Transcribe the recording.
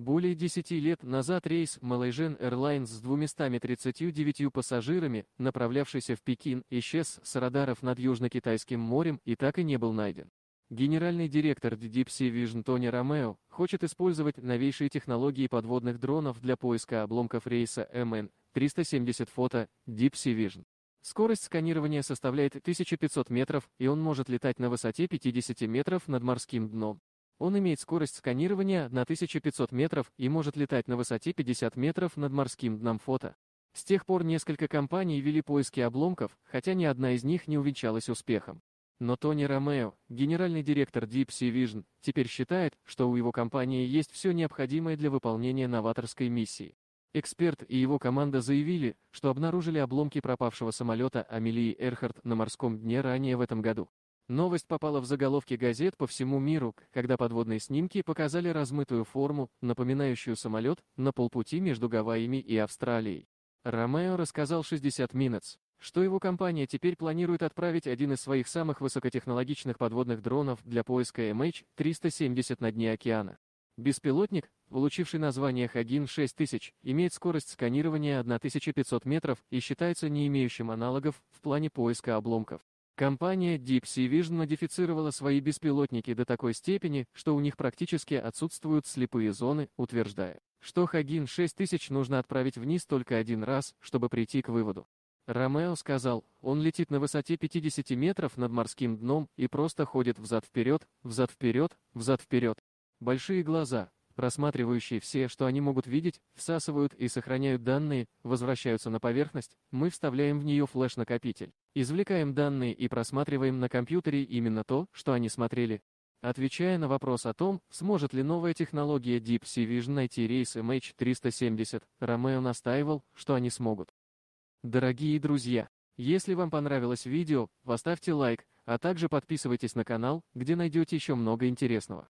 Более 10 лет назад рейс Malaysian Airlines с 239 пассажирами, направлявшийся в Пекин, исчез с радаров над Южно-Китайским морем и так и не был найден. Генеральный директор Deep Sea Vision Тони Ромео хочет использовать новейшие технологии подводных дронов для поиска обломков рейса MN 370 фото Deep Sea Vision. Скорость сканирования составляет 1500 метров, и он может летать на высоте 50 метров над морским дном. Он имеет скорость сканирования на 1500 метров и может летать на высоте 50 метров над морским дном фото. С тех пор несколько компаний вели поиски обломков, хотя ни одна из них не увенчалась успехом. Но Тони Ромео, генеральный директор Deep Sea Vision, теперь считает, что у его компании есть все необходимое для выполнения новаторской миссии. Эксперт и его команда заявили, что обнаружили обломки пропавшего самолета Амелии Эрхард на морском дне ранее в этом году. Новость попала в заголовки газет по всему миру, когда подводные снимки показали размытую форму, напоминающую самолет, на полпути между Гавайями и Австралией. Ромео рассказал 60 Minutes, что его компания теперь планирует отправить один из своих самых высокотехнологичных подводных дронов для поиска MH370 на дне океана. Беспилотник, получивший название Хагин 6000, имеет скорость сканирования 1500 метров и считается не имеющим аналогов в плане поиска обломков. Компания Deep Sea Vision модифицировала свои беспилотники до такой степени, что у них практически отсутствуют слепые зоны, утверждая, что Хагин 6000 нужно отправить вниз только один раз, чтобы прийти к выводу. Ромео сказал, он летит на высоте 50 метров над морским дном и просто ходит взад-вперед, взад-вперед, взад-вперед. Большие глаза, рассматривающие все, что они могут видеть, всасывают и сохраняют данные, возвращаются на поверхность, мы вставляем в нее флеш-накопитель. Извлекаем данные и просматриваем на компьютере именно то, что они смотрели. Отвечая на вопрос о том, сможет ли новая технология Deep Sea Vision найти рейс MH370, Ромео настаивал, что они смогут. Дорогие друзья, если вам понравилось видео, поставьте лайк, а также подписывайтесь на канал, где найдете еще много интересного.